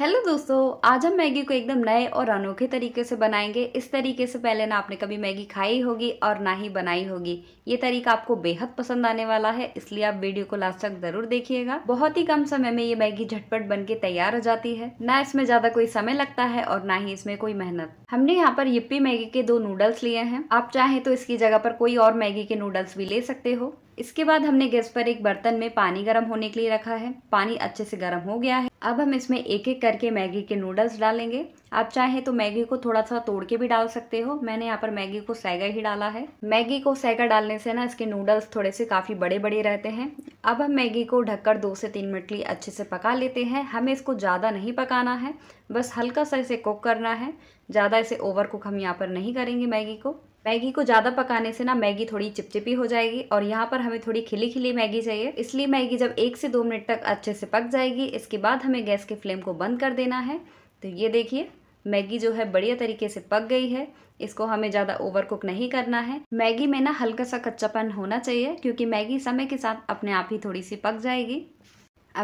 hello दोस्तों आज हम मैगी को एकदम नए और अनोखे तरीके से बनाएंगे इस तरीके से पहले ना आपने कभी मैगी खाई होगी और ना ही बनाई होगी ये तरीका आपको बेहद पसंद आने वाला है इसलिए आप वीडियो को लास्ट तक जरूर देखिएगा बहुत ही कम समय में ये मैगी झटपट बन के तैयार हो जाती है ना इसमें ज्यादा कोई समय लगता है और ना ही इसमें कोई मेहनत हमने यहाँ पर यप्पी मैगी के दो नूडल्स लिए हैं आप चाहे तो इसकी जगह पर कोई और मैगी के नूडल्स भी ले सकते हो इसके बाद हमने गैस पर एक बर्तन में पानी गर्म होने के लिए रखा है पानी अच्छे से गर्म हो गया है अब हम इसमें एक एक करके मैगी के नूडल्स डालेंगे आप चाहे तो मैगी को थोड़ा सा तोड़ के भी डाल सकते हो मैंने यहाँ पर मैगी को सैगा ही डाला है मैगी को सैगा डालने से ना इसके नूडल्स थोड़े से काफ़ी बड़े बड़े रहते हैं अब हम मैगी को ढककर दो से तीन मिनट लिए अच्छे से पका लेते हैं हमें इसको ज़्यादा नहीं पकाना है बस हल्का सा इसे कुक करना है ज़्यादा इसे ओवर कुक हम यहाँ पर नहीं करेंगे मैगी को मैगी को ज़्यादा पकाने से ना मैगी थोड़ी चिपचिपी हो जाएगी और यहाँ पर हमें थोड़ी खिली खिली मैगी चाहिए इसलिए मैगी जब एक से दो मिनट तक अच्छे से पक जाएगी इसके बाद हमें गैस के फ्लेम को बंद कर देना है तो ये देखिए मैगी जो है बढ़िया तरीके से पक गई है इसको हमें ज़्यादा ओवर कुक नहीं करना है मैगी में ना हल्का सा कच्चापन होना चाहिए क्योंकि मैगी समय के साथ अपने आप ही थोड़ी सी पक जाएगी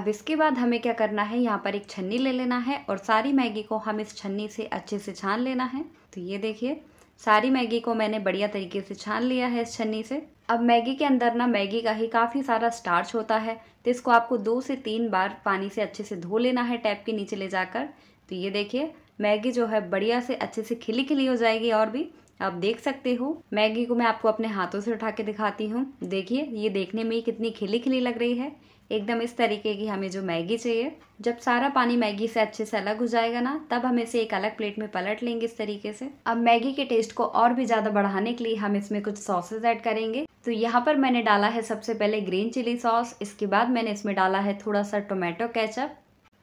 अब इसके बाद हमें क्या करना है यहाँ पर एक छन्नी ले लेना है और सारी मैगी को हम इस छन्नी से अच्छे से छान लेना है तो ये देखिए सारी मैगी को मैंने बढ़िया तरीके से छान लिया है इस छन्नी से अब मैगी के अंदर ना मैगी का ही काफ़ी सारा स्टार्च होता है तो इसको आपको दो से तीन बार पानी से अच्छे से धो लेना है टैप के नीचे ले जाकर तो ये देखिए मैगी जो है बढ़िया से अच्छे से खिली खिली हो जाएगी और भी आप देख सकते हो मैगी को मैं आपको अपने हाथों से उठा के दिखाती हूँ देखिए ये देखने में ही कितनी खिली खिली लग रही है एकदम इस तरीके की हमें जो मैगी चाहिए जब सारा पानी मैगी से अच्छे से अलग हो जाएगा ना तब हम इसे एक अलग प्लेट में पलट लेंगे इस तरीके से अब मैगी के टेस्ट को और भी ज़्यादा बढ़ाने के लिए हम इसमें कुछ सॉसेज ऐड करेंगे तो यहाँ पर मैंने डाला है सबसे पहले ग्रीन चिली सॉस इसके बाद मैंने इसमें डाला है थोड़ा सा टोमेटो कैचअप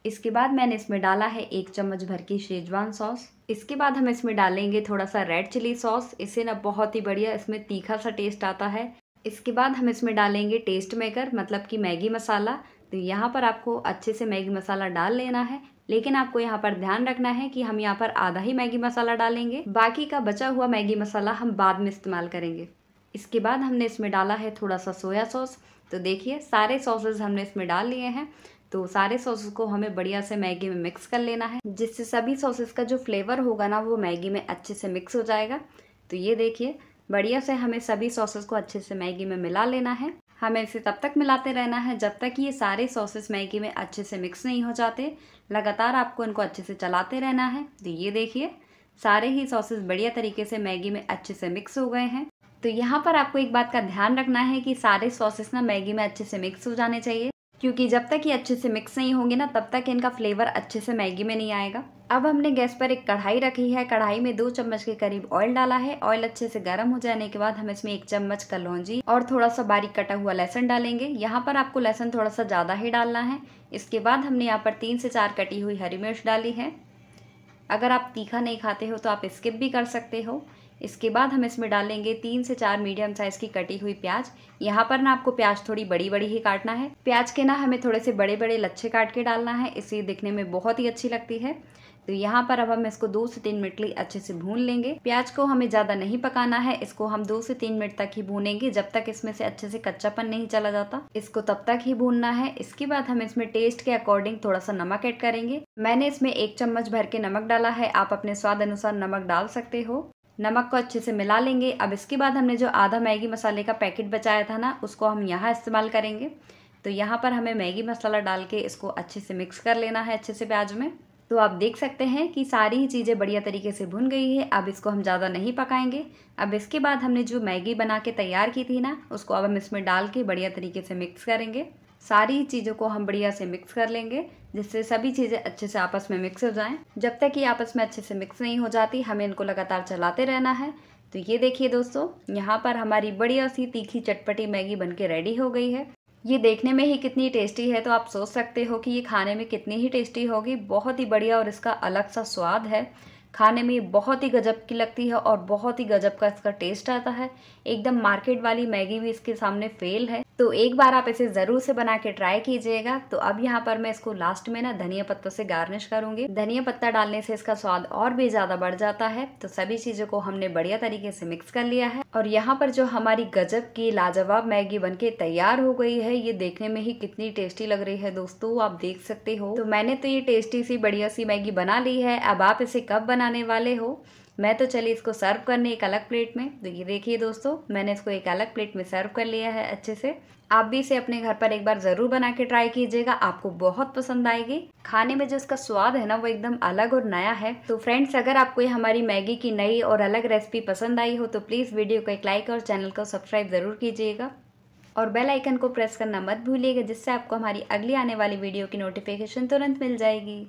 इसके बाद मैंने इसमें डाला है एक चम्मच भर की शेजवान सॉस इसके बाद हम इसमें डालेंगे थोड़ा सा रेड चिली सॉस इससे ना बहुत ही बढ़िया इसमें तीखा सा टेस्ट आता है इसके बाद हम इसमें डालेंगे टेस्ट मेकर मतलब कि मैगी मसाला तो यहाँ पर आपको अच्छे से मैगी मसाला डाल लेना है लेकिन आपको यहाँ पर ध्यान रखना है कि हम यहाँ पर आधा ही मैगी मसाला डालेंगे बाकी का बचा हुआ मैगी मसाला हम बाद में इस्तेमाल करेंगे इसके बाद हमने इसमें डाला है थोड़ा सा सोया सॉस तो देखिए सारे सॉसेज हमने इसमें डाल लिए हैं तो सारे सॉसेस को हमें बढ़िया से मैगी में मिक्स कर लेना है जिससे सभी सॉसेस का जो फ्लेवर होगा ना वो मैगी में अच्छे से मिक्स हो जाएगा तो ये देखिए बढ़िया से हमें सभी सॉसेस को अच्छे से मैगी में मिला लेना है हमें इसे तब तक मिलाते रहना है जब तक ये सारे सॉसेस मैगी में अच्छे से मिक्स नहीं हो जाते लगातार आपको इनको अच्छे से चलाते रहना है तो ये देखिए सारे ही सॉसेस बढ़िया तरीके से मैगी में अच्छे से मिक्स हो गए हैं तो यहाँ पर आपको एक बात का ध्यान रखना है कि सारे सॉसेस ना मैगी में अच्छे से मिक्स हो जाने चाहिए क्योंकि जब तक ये अच्छे से मिक्स नहीं होंगे ना तब तक इनका फ्लेवर अच्छे से मैगी में नहीं आएगा अब हमने गैस पर एक कढ़ाई रखी है कढ़ाई में दो चम्मच के करीब ऑयल डाला है ऑयल अच्छे से गर्म हो जाने के बाद हम इसमें एक चम्मच कलौजी और थोड़ा सा बारीक कटा हुआ लहसन डालेंगे यहाँ पर आपको लहसन थोड़ा सा ज़्यादा ही डालना है इसके बाद हमने यहाँ पर तीन से चार कटी हुई हरी मिर्च डाली है अगर आप तीखा नहीं खाते हो तो आप स्किप भी कर सकते हो इसके बाद हम इसमें डालेंगे तीन से चार मीडियम साइज की कटी हुई प्याज यहाँ पर ना आपको प्याज थोड़ी बड़ी बड़ी ही काटना है प्याज के ना हमें थोड़े से बड़े बड़े लच्छे काट के डालना है इसे दिखने में बहुत ही अच्छी लगती है तो यहाँ पर अब हम इसको दो से तीन मिनट लिए अच्छे से भून लेंगे प्याज को हमें ज़्यादा नहीं पकाना है इसको हम दो से तीन मिनट तक ही भूनेंगे जब तक इसमें से अच्छे से कच्चापन नहीं चला जाता इसको तब तक ही भूनना है इसके बाद हम इसमें टेस्ट के अकॉर्डिंग थोड़ा सा नमक ऐड करेंगे मैंने इसमें एक चम्मच भर के नमक डाला है आप अपने स्वाद अनुसार नमक डाल सकते हो नमक को अच्छे से मिला लेंगे अब इसके बाद हमने जो आधा मैगी मसाले का पैकेट बचाया था ना उसको हम यहाँ इस्तेमाल करेंगे तो यहाँ पर हमें मैगी मसाला डाल के इसको अच्छे से मिक्स कर लेना है अच्छे से प्याज में तो आप देख सकते हैं कि सारी ही चीज़ें बढ़िया तरीके से भुन गई है अब इसको हम ज़्यादा नहीं पकाएंगे अब इसके बाद हमने जो मैगी बना के तैयार की थी ना उसको अब हम इसमें डाल के बढ़िया तरीके से मिक्स करेंगे सारी चीज़ों को हम बढ़िया से मिक्स कर लेंगे जिससे सभी चीज़ें अच्छे से आपस में मिक्स हो जाएं जब तक ये आपस में अच्छे से मिक्स नहीं हो जाती हमें इनको लगातार चलाते रहना है तो ये देखिए दोस्तों यहाँ पर हमारी बढ़िया सी तीखी चटपटी मैगी बनके रेडी हो गई है ये देखने में ही कितनी टेस्टी है तो आप सोच सकते हो कि ये खाने में कितनी ही टेस्टी होगी बहुत ही बढ़िया और इसका अलग सा स्वाद है खाने में बहुत ही गजब की लगती है और बहुत ही गजब का इसका टेस्ट आता है एकदम मार्केट वाली मैगी भी इसके सामने फेल है तो एक बार आप इसे ज़रूर से बना के ट्राई कीजिएगा तो अब यहाँ पर मैं इसको लास्ट में ना धनिया पत्तों से गार्निश करूंगी धनिया पत्ता डालने से इसका स्वाद और भी ज़्यादा बढ़ जाता है तो सभी चीज़ों को हमने बढ़िया तरीके से मिक्स कर लिया है और यहाँ पर जो हमारी गजब की लाजवाब मैगी बन के तैयार हो गई है ये देखने में ही कितनी टेस्टी लग रही है दोस्तों आप देख सकते हो तो मैंने तो ये टेस्टी सी बढ़िया सी मैगी बना ली है अब आप इसे कब बना बनाने वाले हो मैं तो चलिए इसको सर्व करने एक अलग प्लेट में तो ये देखिए दोस्तों मैंने इसको एक अलग प्लेट में सर्व कर लिया है अच्छे से आप भी इसे अपने घर पर एक बार ज़रूर बना के ट्राई कीजिएगा आपको बहुत पसंद आएगी खाने में जो इसका स्वाद है ना वो एकदम अलग और नया है तो फ्रेंड्स अगर आपको ये हमारी मैगी की नई और अलग रेसिपी पसंद आई हो तो प्लीज़ वीडियो को एक लाइक और चैनल को सब्सक्राइब ज़रूर कीजिएगा और बेल आइकन को प्रेस करना मत भूलिएगा जिससे आपको हमारी अगली आने वाली वीडियो की नोटिफिकेशन तुरंत मिल जाएगी